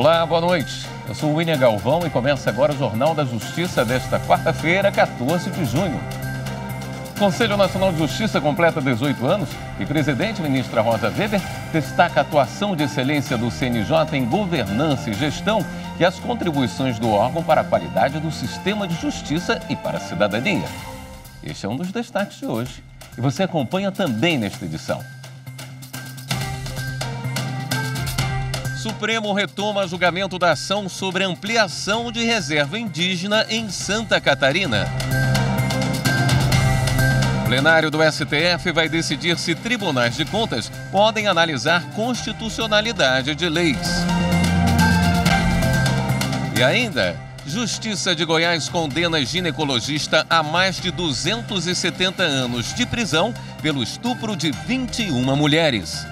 Olá, boa noite. Eu sou William Galvão e começa agora o Jornal da Justiça desta quarta-feira, 14 de junho. O Conselho Nacional de Justiça completa 18 anos e presidente ministra Rosa Weber destaca a atuação de excelência do CNJ em governança e gestão e as contribuições do órgão para a qualidade do sistema de justiça e para a cidadania. Este é um dos destaques de hoje e você acompanha também nesta edição. Supremo retoma julgamento da ação sobre ampliação de reserva indígena em Santa Catarina. O plenário do STF vai decidir se tribunais de contas podem analisar constitucionalidade de leis. E ainda, Justiça de Goiás condena ginecologista a mais de 270 anos de prisão pelo estupro de 21 mulheres.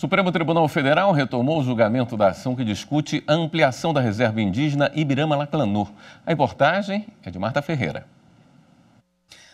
O Supremo Tribunal Federal retomou o julgamento da ação que discute a ampliação da reserva indígena Ibirama-Laclanur. A reportagem é de Marta Ferreira.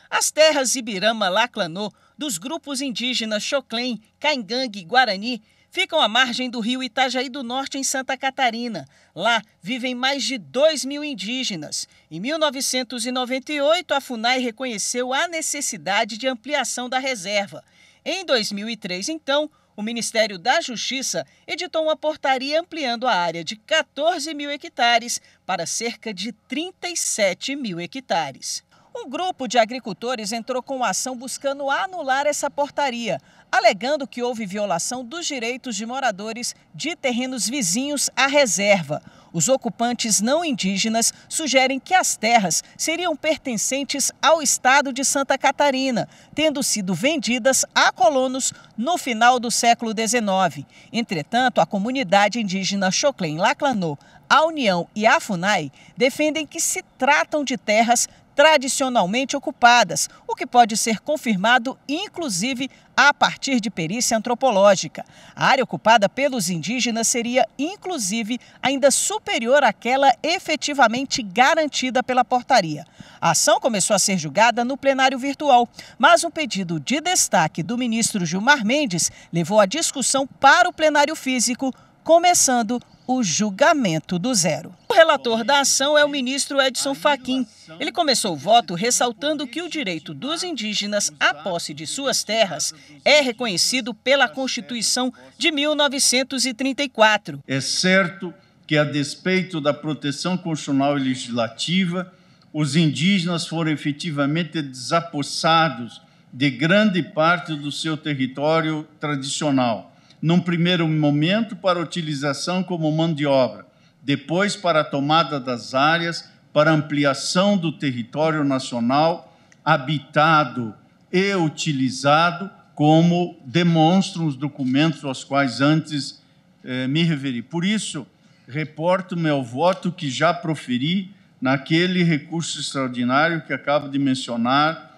As terras Ibirama-Laclanur dos grupos indígenas Xoclém, Caingangue e Guarani ficam à margem do rio Itajaí do Norte, em Santa Catarina. Lá vivem mais de 2 mil indígenas. Em 1998, a FUNAI reconheceu a necessidade de ampliação da reserva. Em 2003, então, o Ministério da Justiça editou uma portaria ampliando a área de 14 mil hectares para cerca de 37 mil hectares. Um grupo de agricultores entrou com ação buscando anular essa portaria, alegando que houve violação dos direitos de moradores de terrenos vizinhos à reserva. Os ocupantes não indígenas sugerem que as terras seriam pertencentes ao estado de Santa Catarina, tendo sido vendidas a colonos no final do século XIX. Entretanto, a comunidade indígena Choclen Laclanô, a União e a FUNAI defendem que se tratam de terras tradicionalmente ocupadas, o que pode ser confirmado inclusive a partir de perícia antropológica. A área ocupada pelos indígenas seria inclusive ainda superior àquela efetivamente garantida pela portaria. A ação começou a ser julgada no plenário virtual, mas um pedido de destaque do ministro Gilmar Mendes levou a discussão para o plenário físico, começando o julgamento do zero. O relator da ação é o ministro Edson Fachin. Ele começou o voto ressaltando que o direito dos indígenas à posse de suas terras é reconhecido pela Constituição de 1934. É certo que, a despeito da proteção constitucional e legislativa, os indígenas foram efetivamente desapossados de grande parte do seu território tradicional num primeiro momento para utilização como mão de obra, depois para a tomada das áreas, para ampliação do território nacional habitado e utilizado, como demonstram os documentos aos quais antes eh, me referi. Por isso, reporto meu voto que já proferi naquele recurso extraordinário que acabo de mencionar,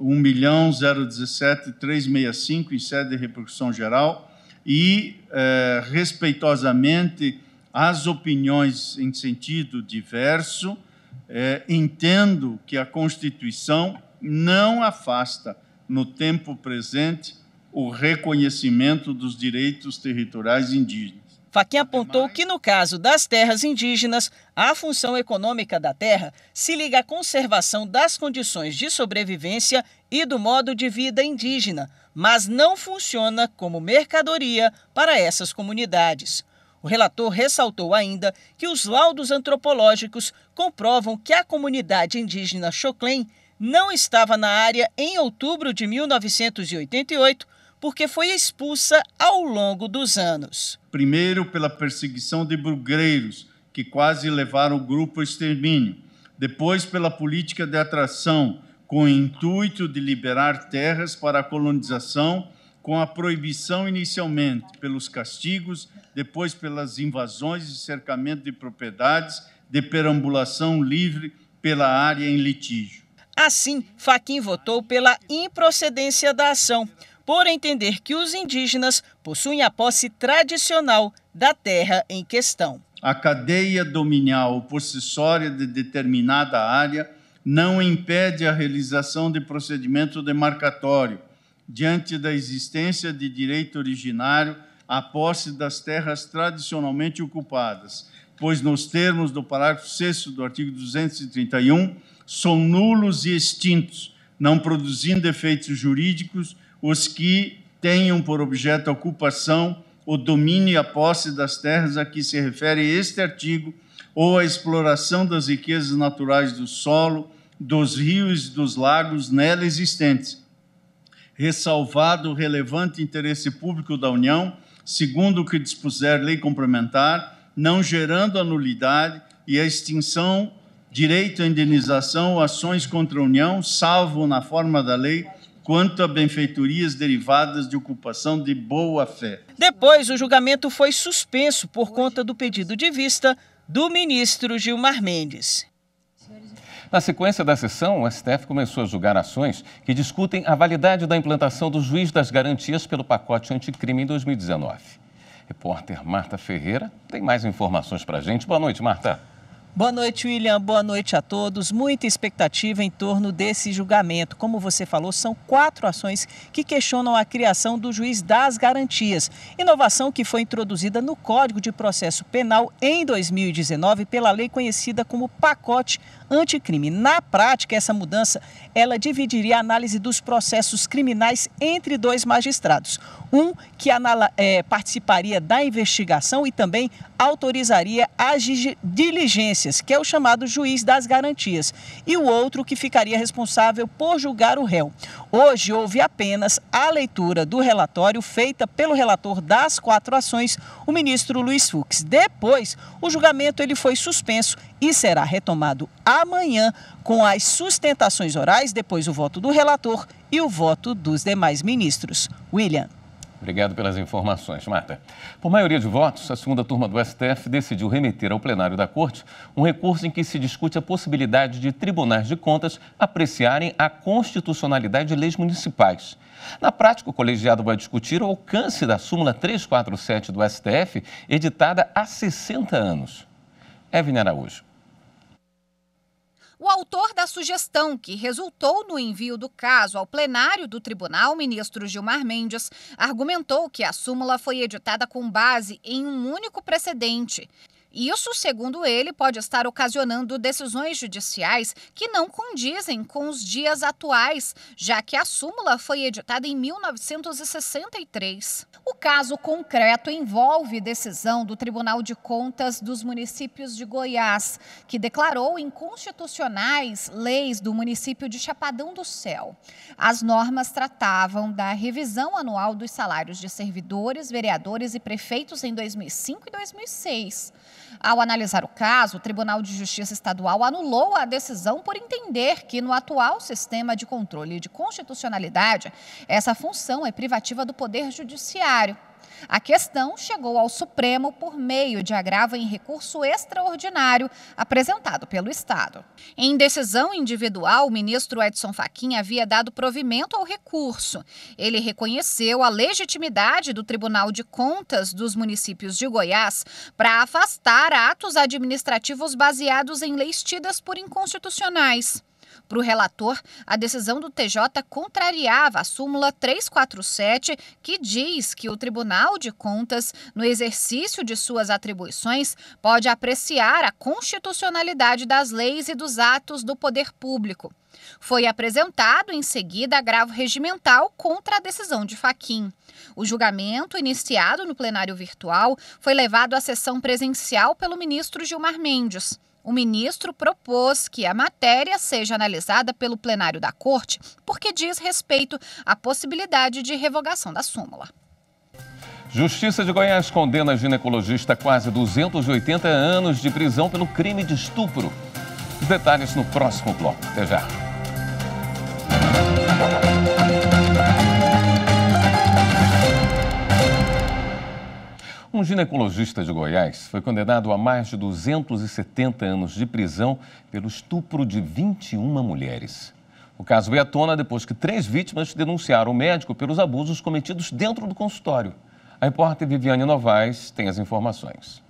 1.017.365, milhão em sede de repercussão geral, e eh, respeitosamente às opiniões em sentido diverso, eh, entendo que a Constituição não afasta no tempo presente o reconhecimento dos direitos territoriais indígenas. Faquinha apontou que, no caso das terras indígenas, a função econômica da terra se liga à conservação das condições de sobrevivência e do modo de vida indígena, mas não funciona como mercadoria para essas comunidades. O relator ressaltou ainda que os laudos antropológicos comprovam que a comunidade indígena Choclen não estava na área em outubro de 1988 porque foi expulsa ao longo dos anos. Primeiro, pela perseguição de burgreiros, que quase levaram o grupo ao extermínio. Depois, pela política de atração, com o intuito de liberar terras para a colonização, com a proibição inicialmente pelos castigos, depois pelas invasões e cercamento de propriedades, de perambulação livre pela área em litígio. Assim, Faquin votou pela improcedência da ação, por entender que os indígenas possuem a posse tradicional da terra em questão. A cadeia dominial possessória de determinada área não impede a realização de procedimento demarcatório, diante da existência de direito originário à posse das terras tradicionalmente ocupadas, pois, nos termos do parágrafo 6 do artigo 231, são nulos e extintos, não produzindo efeitos jurídicos os que tenham por objeto a ocupação, o domínio e a posse das terras a que se refere este artigo, ou a exploração das riquezas naturais do solo, dos rios e dos lagos nela existentes, ressalvado o relevante interesse público da União, segundo o que dispuser lei complementar, não gerando a nulidade e a extinção, direito à indenização ou ações contra a União, salvo na forma da lei quanto a benfeitorias derivadas de ocupação de boa-fé. Depois, o julgamento foi suspenso por conta do pedido de vista do ministro Gilmar Mendes. Na sequência da sessão, o STF começou a julgar ações que discutem a validade da implantação do juiz das garantias pelo pacote anticrime em 2019. Repórter Marta Ferreira tem mais informações para a gente. Boa noite, Marta. Boa noite, William. Boa noite a todos. Muita expectativa em torno desse julgamento. Como você falou, são quatro ações que questionam a criação do juiz das garantias. Inovação que foi introduzida no Código de Processo Penal em 2019 pela lei conhecida como pacote anticrime. Na prática, essa mudança ela dividiria a análise dos processos criminais entre dois magistrados. Um que é, participaria da investigação e também autorizaria as diligências que é o chamado juiz das garantias, e o outro que ficaria responsável por julgar o réu. Hoje houve apenas a leitura do relatório feita pelo relator das quatro ações, o ministro Luiz Fux. Depois, o julgamento ele foi suspenso e será retomado amanhã com as sustentações orais, depois o voto do relator e o voto dos demais ministros. William. Obrigado pelas informações, Marta. Por maioria de votos, a segunda turma do STF decidiu remeter ao plenário da Corte um recurso em que se discute a possibilidade de tribunais de contas apreciarem a constitucionalidade de leis municipais. Na prática, o colegiado vai discutir o alcance da súmula 347 do STF, editada há 60 anos. Evelyn Araújo. O autor da sugestão, que resultou no envio do caso ao plenário do tribunal, ministro Gilmar Mendes, argumentou que a súmula foi editada com base em um único precedente isso, segundo ele, pode estar ocasionando decisões judiciais que não condizem com os dias atuais, já que a súmula foi editada em 1963. O caso concreto envolve decisão do Tribunal de Contas dos municípios de Goiás, que declarou inconstitucionais leis do município de Chapadão do Céu. As normas tratavam da revisão anual dos salários de servidores, vereadores e prefeitos em 2005 e 2006. Ao analisar o caso, o Tribunal de Justiça Estadual anulou a decisão por entender que, no atual sistema de controle de constitucionalidade, essa função é privativa do Poder Judiciário. A questão chegou ao Supremo por meio de agravo em recurso extraordinário apresentado pelo Estado. Em decisão individual, o ministro Edson Fachin havia dado provimento ao recurso. Ele reconheceu a legitimidade do Tribunal de Contas dos municípios de Goiás para afastar atos administrativos baseados em leis tidas por inconstitucionais. Para o relator, a decisão do TJ contrariava a súmula 347, que diz que o Tribunal de Contas, no exercício de suas atribuições, pode apreciar a constitucionalidade das leis e dos atos do poder público. Foi apresentado em seguida agravo regimental contra a decisão de Faquim. O julgamento, iniciado no plenário virtual, foi levado à sessão presencial pelo ministro Gilmar Mendes. O ministro propôs que a matéria seja analisada pelo plenário da Corte, porque diz respeito à possibilidade de revogação da súmula. Justiça de Goiás condena a ginecologista a quase 280 anos de prisão pelo crime de estupro. Os detalhes no próximo bloco. Até já. Um ginecologista de Goiás foi condenado a mais de 270 anos de prisão pelo estupro de 21 mulheres. O caso veio à tona depois que três vítimas denunciaram o médico pelos abusos cometidos dentro do consultório. A repórter Viviane Novaes tem as informações.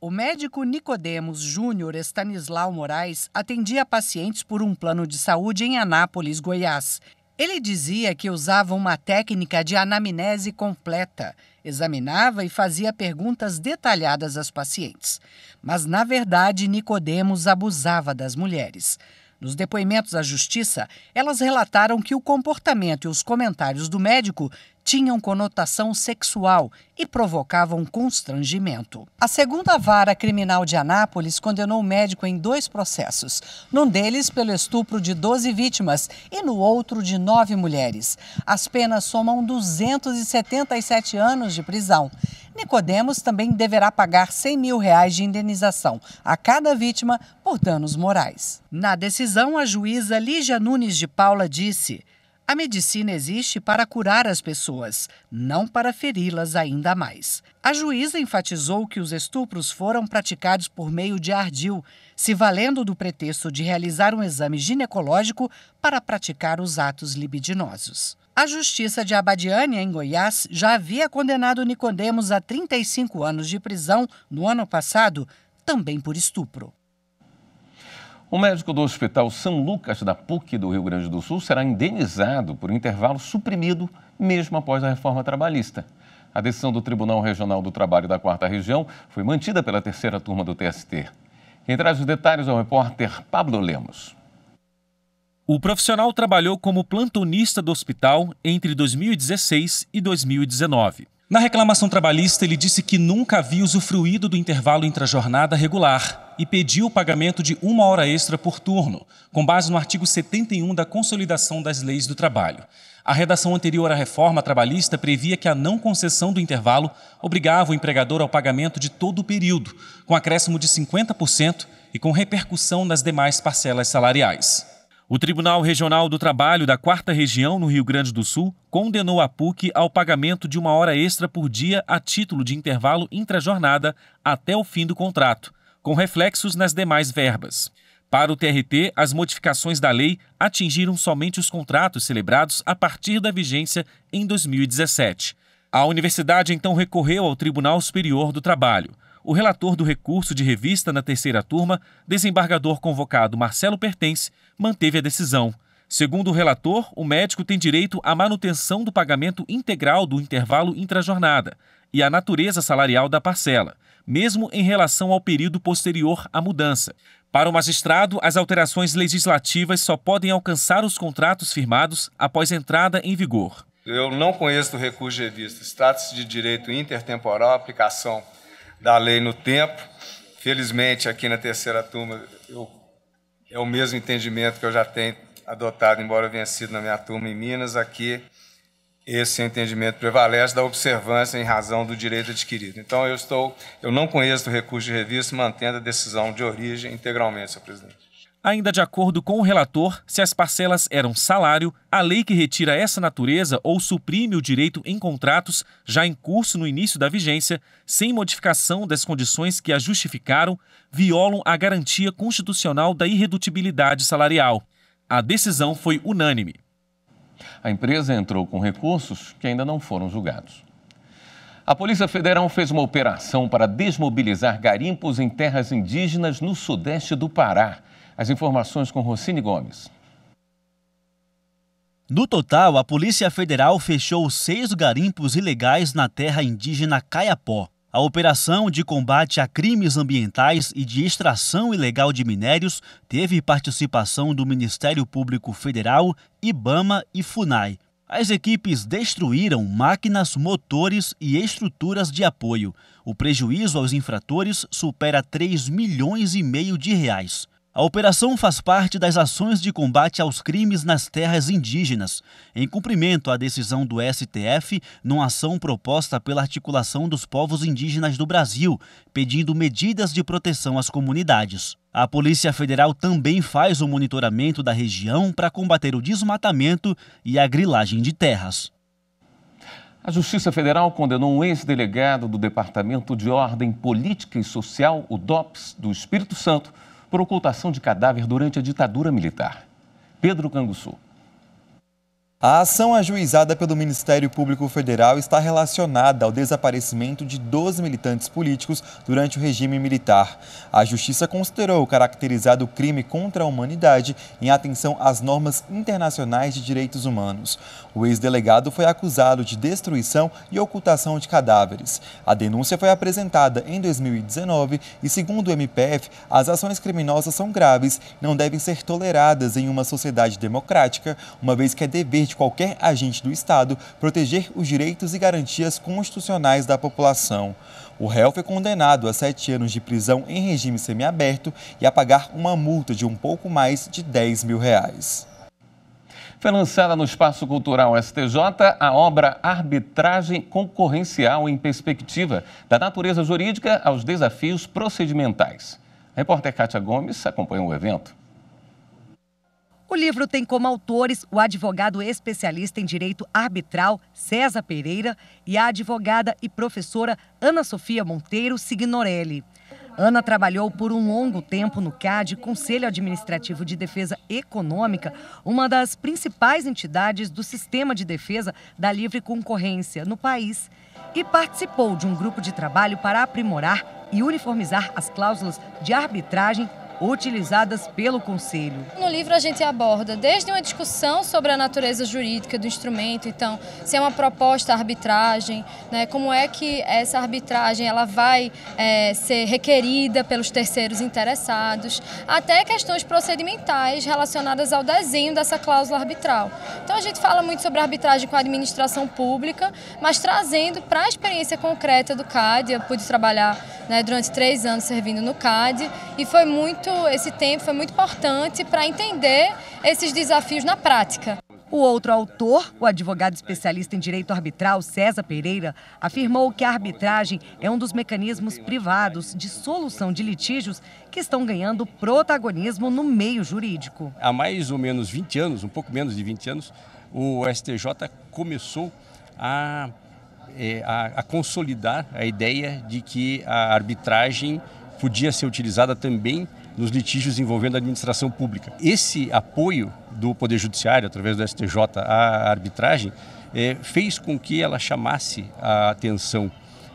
O médico Nicodemos Júnior Estanislau Moraes atendia pacientes por um plano de saúde em Anápolis, Goiás. Ele dizia que usava uma técnica de anamnese completa examinava e fazia perguntas detalhadas às pacientes. Mas na verdade, Nicodemos abusava das mulheres. Nos depoimentos à justiça, elas relataram que o comportamento e os comentários do médico tinham conotação sexual e provocavam constrangimento. A segunda vara criminal de Anápolis condenou o médico em dois processos, num deles pelo estupro de 12 vítimas e no outro de nove mulheres. As penas somam 277 anos de prisão. Nicodemos também deverá pagar 100 mil reais de indenização a cada vítima por danos morais. Na decisão, a juíza Lígia Nunes de Paula disse. A medicina existe para curar as pessoas, não para feri-las ainda mais. A juíza enfatizou que os estupros foram praticados por meio de ardil, se valendo do pretexto de realizar um exame ginecológico para praticar os atos libidinosos. A Justiça de Abadiânia, em Goiás, já havia condenado Nicodemos a 35 anos de prisão no ano passado, também por estupro. Um médico do Hospital São Lucas da PUC do Rio Grande do Sul será indenizado por um intervalo suprimido mesmo após a reforma trabalhista. A decisão do Tribunal Regional do Trabalho da Quarta Região foi mantida pela terceira turma do TST. Quem traz os detalhes é o repórter Pablo Lemos. O profissional trabalhou como plantonista do hospital entre 2016 e 2019. Na reclamação trabalhista, ele disse que nunca havia usufruído do intervalo entre a jornada regular e pediu o pagamento de uma hora extra por turno, com base no artigo 71 da Consolidação das Leis do Trabalho. A redação anterior à reforma trabalhista previa que a não concessão do intervalo obrigava o empregador ao pagamento de todo o período, com acréscimo de 50% e com repercussão nas demais parcelas salariais. O Tribunal Regional do Trabalho da 4 Região, no Rio Grande do Sul, condenou a PUC ao pagamento de uma hora extra por dia a título de intervalo intrajornada até o fim do contrato, com reflexos nas demais verbas. Para o TRT, as modificações da lei atingiram somente os contratos celebrados a partir da vigência em 2017. A universidade então recorreu ao Tribunal Superior do Trabalho o relator do recurso de revista na terceira turma, desembargador convocado Marcelo Pertence, manteve a decisão. Segundo o relator, o médico tem direito à manutenção do pagamento integral do intervalo intrajornada e à natureza salarial da parcela, mesmo em relação ao período posterior à mudança. Para o magistrado, as alterações legislativas só podem alcançar os contratos firmados após entrada em vigor. Eu não conheço do recurso de revista. Trata-se de direito intertemporal, aplicação da lei no tempo. Felizmente, aqui na terceira turma, eu, é o mesmo entendimento que eu já tenho adotado, embora vencido na minha turma em Minas, aqui esse entendimento prevalece da observância em razão do direito adquirido. Então, eu estou, eu não conheço o recurso de revista, mantendo a decisão de origem integralmente, senhor presidente. Ainda de acordo com o relator, se as parcelas eram salário, a lei que retira essa natureza ou suprime o direito em contratos já em curso no início da vigência, sem modificação das condições que a justificaram, violam a garantia constitucional da irredutibilidade salarial. A decisão foi unânime. A empresa entrou com recursos que ainda não foram julgados. A Polícia Federal fez uma operação para desmobilizar garimpos em terras indígenas no sudeste do Pará. As informações com Rocine Gomes. No total, a Polícia Federal fechou seis garimpos ilegais na terra indígena Caiapó. A operação de combate a crimes ambientais e de extração ilegal de minérios teve participação do Ministério Público Federal, IBAMA e FUNAI. As equipes destruíram máquinas, motores e estruturas de apoio. O prejuízo aos infratores supera 3 milhões e meio de reais. A operação faz parte das ações de combate aos crimes nas terras indígenas, em cumprimento à decisão do STF numa ação proposta pela Articulação dos Povos Indígenas do Brasil, pedindo medidas de proteção às comunidades. A Polícia Federal também faz o monitoramento da região para combater o desmatamento e a grilagem de terras. A Justiça Federal condenou um ex-delegado do Departamento de Ordem Política e Social, o DOPS, do Espírito Santo por ocultação de cadáver durante a ditadura militar. Pedro Canguçu. A ação ajuizada pelo Ministério Público Federal está relacionada ao desaparecimento de 12 militantes políticos durante o regime militar. A Justiça considerou caracterizado o crime contra a humanidade em atenção às normas internacionais de direitos humanos. O ex-delegado foi acusado de destruição e ocultação de cadáveres. A denúncia foi apresentada em 2019 e, segundo o MPF, as ações criminosas são graves, não devem ser toleradas em uma sociedade democrática, uma vez que é dever de qualquer agente do Estado proteger os direitos e garantias constitucionais da população. O réu foi condenado a sete anos de prisão em regime semiaberto e a pagar uma multa de um pouco mais de 10 mil reais. Foi lançada no Espaço Cultural STJ a obra Arbitragem Concorrencial em Perspectiva, da natureza jurídica aos desafios procedimentais. A repórter Kátia Gomes acompanha o evento. O livro tem como autores o advogado especialista em direito arbitral César Pereira e a advogada e professora Ana Sofia Monteiro Signorelli. Ana trabalhou por um longo tempo no CAD, Conselho Administrativo de Defesa Econômica, uma das principais entidades do sistema de defesa da livre concorrência no país, e participou de um grupo de trabalho para aprimorar e uniformizar as cláusulas de arbitragem utilizadas pelo Conselho. No livro a gente aborda desde uma discussão sobre a natureza jurídica do instrumento, então se é uma proposta arbitragem, né, como é que essa arbitragem ela vai é, ser requerida pelos terceiros interessados, até questões procedimentais relacionadas ao desenho dessa cláusula arbitral. Então a gente fala muito sobre arbitragem com a administração pública, mas trazendo para a experiência concreta do CAD, eu pude trabalhar né, durante três anos servindo no CAD e foi muito muito, esse tempo foi muito importante para entender esses desafios na prática. O outro autor, o advogado especialista em direito arbitral César Pereira, afirmou que a arbitragem é um dos mecanismos privados de solução de litígios que estão ganhando protagonismo no meio jurídico. Há mais ou menos 20 anos, um pouco menos de 20 anos, o STJ começou a, é, a, a consolidar a ideia de que a arbitragem podia ser utilizada também nos litígios envolvendo a administração pública. Esse apoio do Poder Judiciário, através do STJ, à arbitragem, é, fez com que ela chamasse a atenção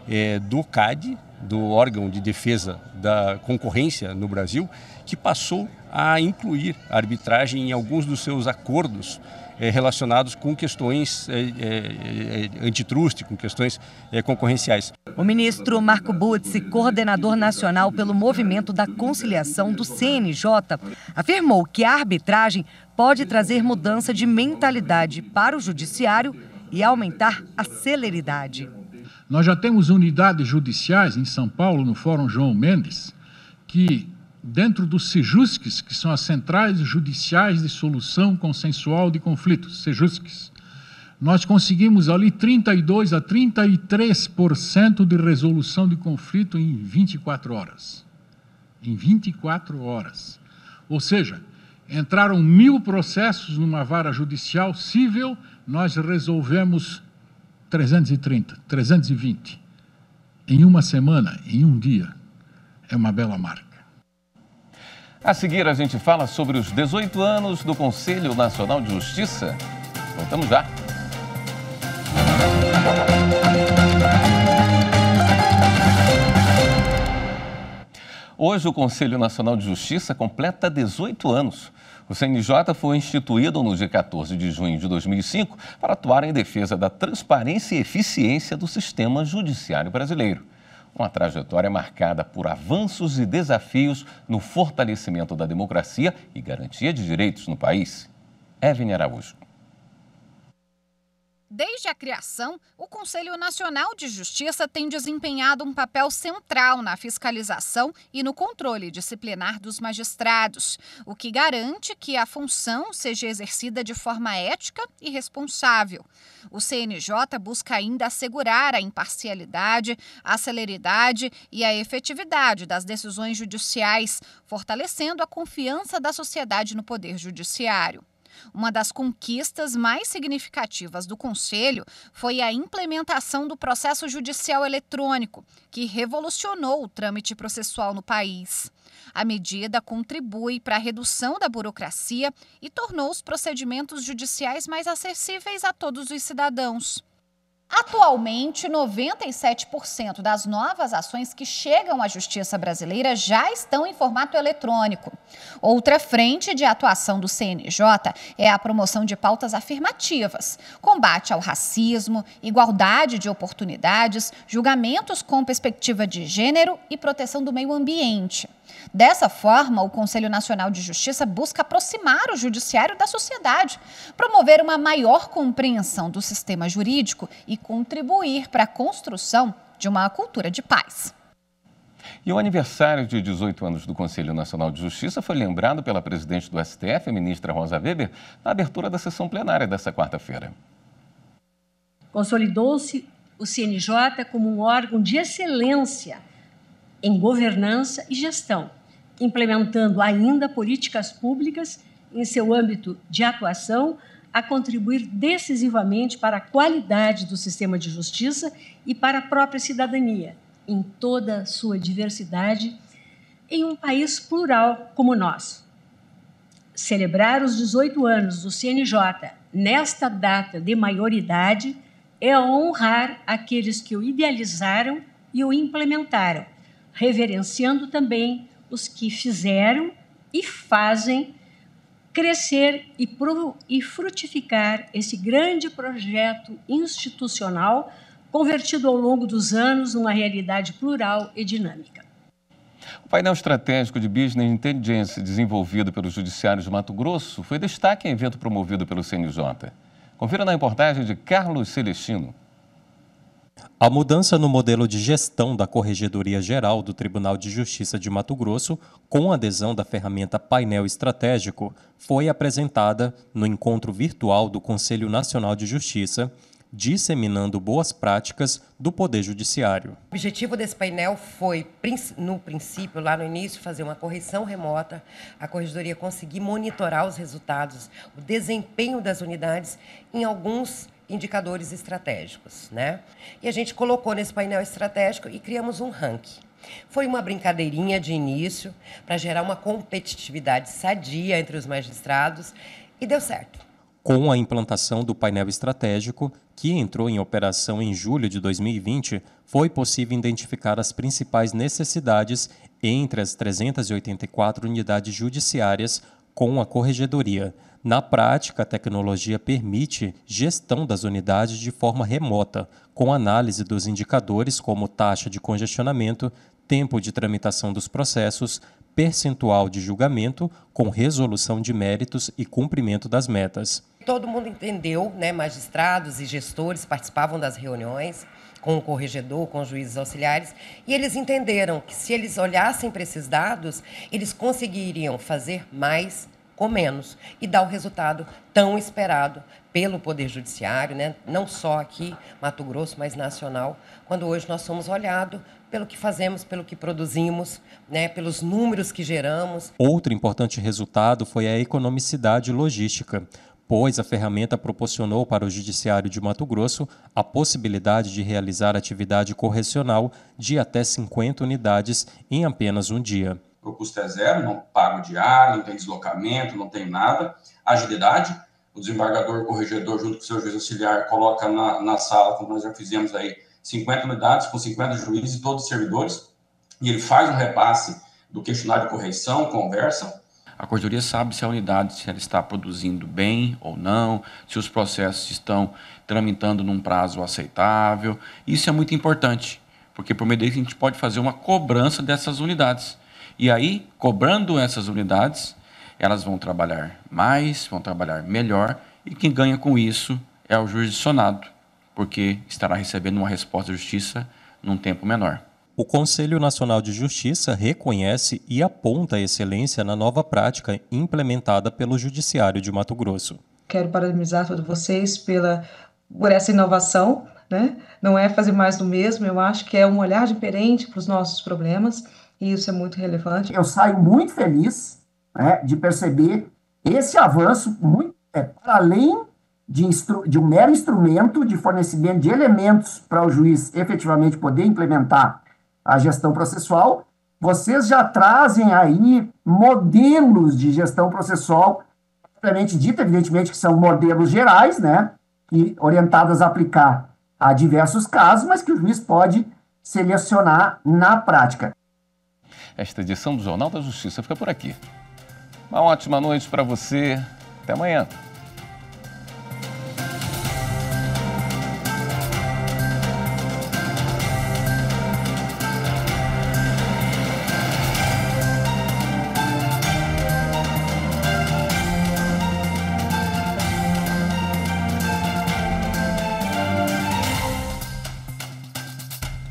é, do CAD, do órgão de defesa da concorrência no Brasil, que passou a incluir a arbitragem em alguns dos seus acordos eh, relacionados com questões eh, eh, eh antitruste, com questões concorrenciais. O ministro Marco Butz, coordenador nacional pelo Movimento da Conciliação do CNJ, afirmou que a arbitragem pode trazer mudança de mentalidade para o judiciário e aumentar a celeridade. Nós já temos unidades judiciais em São Paulo, no Fórum João Mendes, que, dentro dos SEJUSCs, que são as Centrais Judiciais de Solução Consensual de Conflitos, SEJUSCs, nós conseguimos ali 32 a 33% de resolução de conflito em 24 horas. Em 24 horas. Ou seja, entraram mil processos numa vara judicial civil, nós resolvemos 330, 320 em uma semana, em um dia, é uma bela marca. A seguir, a gente fala sobre os 18 anos do Conselho Nacional de Justiça. Voltamos já. Hoje, o Conselho Nacional de Justiça completa 18 anos. O CNJ foi instituído no dia 14 de junho de 2005 para atuar em defesa da transparência e eficiência do sistema judiciário brasileiro. Uma trajetória marcada por avanços e desafios no fortalecimento da democracia e garantia de direitos no país. Evelyn Araújo. Desde a criação, o Conselho Nacional de Justiça tem desempenhado um papel central na fiscalização e no controle disciplinar dos magistrados, o que garante que a função seja exercida de forma ética e responsável. O CNJ busca ainda assegurar a imparcialidade, a celeridade e a efetividade das decisões judiciais, fortalecendo a confiança da sociedade no Poder Judiciário. Uma das conquistas mais significativas do Conselho foi a implementação do processo judicial eletrônico, que revolucionou o trâmite processual no país. A medida contribui para a redução da burocracia e tornou os procedimentos judiciais mais acessíveis a todos os cidadãos. Atualmente, 97% das novas ações que chegam à justiça brasileira já estão em formato eletrônico. Outra frente de atuação do CNJ é a promoção de pautas afirmativas, combate ao racismo, igualdade de oportunidades, julgamentos com perspectiva de gênero e proteção do meio ambiente. Dessa forma, o Conselho Nacional de Justiça busca aproximar o judiciário da sociedade, promover uma maior compreensão do sistema jurídico e contribuir para a construção de uma cultura de paz. E o aniversário de 18 anos do Conselho Nacional de Justiça foi lembrado pela presidente do STF, ministra Rosa Weber, na abertura da sessão plenária desta quarta-feira. Consolidou-se o CNJ como um órgão de excelência em governança e gestão, implementando ainda políticas públicas em seu âmbito de atuação a contribuir decisivamente para a qualidade do sistema de justiça e para a própria cidadania, em toda a sua diversidade, em um país plural como o nosso. Celebrar os 18 anos do CNJ nesta data de maioridade é honrar aqueles que o idealizaram e o implementaram, reverenciando também os que fizeram e fazem crescer e, e frutificar esse grande projeto institucional convertido ao longo dos anos numa realidade plural e dinâmica. O painel estratégico de Business Intelligence desenvolvido pelo Judiciário de Mato Grosso foi destaque em evento promovido pelo CNJ. Confira na reportagem de Carlos Celestino. A mudança no modelo de gestão da Corregedoria Geral do Tribunal de Justiça de Mato Grosso, com adesão da ferramenta Painel Estratégico, foi apresentada no encontro virtual do Conselho Nacional de Justiça, disseminando boas práticas do Poder Judiciário. O objetivo desse painel foi, no princípio, lá no início, fazer uma correção remota, a corregedoria conseguir monitorar os resultados, o desempenho das unidades em alguns indicadores estratégicos, né? E a gente colocou nesse painel estratégico e criamos um ranking. Foi uma brincadeirinha de início para gerar uma competitividade sadia entre os magistrados e deu certo. Com a implantação do painel estratégico, que entrou em operação em julho de 2020, foi possível identificar as principais necessidades entre as 384 unidades judiciárias com a corregedoria. Na prática, a tecnologia permite gestão das unidades de forma remota, com análise dos indicadores como taxa de congestionamento, tempo de tramitação dos processos, percentual de julgamento, com resolução de méritos e cumprimento das metas. Todo mundo entendeu, né? magistrados e gestores participavam das reuniões com o corregedor, com os juízes auxiliares, e eles entenderam que se eles olhassem para esses dados, eles conseguiriam fazer mais com menos e dá o resultado tão esperado pelo Poder Judiciário, né? não só aqui, Mato Grosso, mas nacional, quando hoje nós somos olhados pelo que fazemos, pelo que produzimos, né? pelos números que geramos. Outro importante resultado foi a economicidade logística pois a ferramenta proporcionou para o Judiciário de Mato Grosso a possibilidade de realizar atividade correcional de até 50 unidades em apenas um dia o custo é zero, não pago diário, não tem deslocamento, não tem nada. Agilidade, o desembargador corregedor, junto com o seu juiz auxiliar, coloca na, na sala, como nós já fizemos aí, 50 unidades com 50 juízes, e todos os servidores, e ele faz um repasse do questionário de correção, conversa. A corredoria sabe se a unidade se ela está produzindo bem ou não, se os processos estão tramitando num prazo aceitável. Isso é muito importante, porque por meio disso a gente pode fazer uma cobrança dessas unidades. E aí, cobrando essas unidades, elas vão trabalhar mais, vão trabalhar melhor, e quem ganha com isso é o jurisdicionado, porque estará recebendo uma resposta da justiça num tempo menor. O Conselho Nacional de Justiça reconhece e aponta a excelência na nova prática implementada pelo Judiciário de Mato Grosso. Quero parabenizar todos vocês pela, por essa inovação, né? não é fazer mais do mesmo, eu acho que é um olhar diferente para os nossos problemas isso é muito relevante. Eu saio muito feliz né, de perceber esse avanço muito é, para além de, de, um mero instrumento de fornecimento de elementos para o juiz efetivamente poder implementar a gestão processual, vocês já trazem aí modelos de gestão processual, propriamente dita, evidentemente que são modelos gerais, né, e orientados a aplicar a diversos casos, mas que o juiz pode selecionar na prática. Esta edição do Jornal da Justiça fica por aqui. Uma ótima noite para você. Até amanhã.